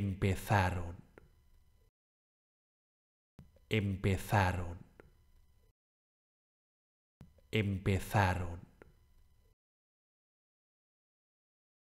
empezaron, empezaron, empezaron.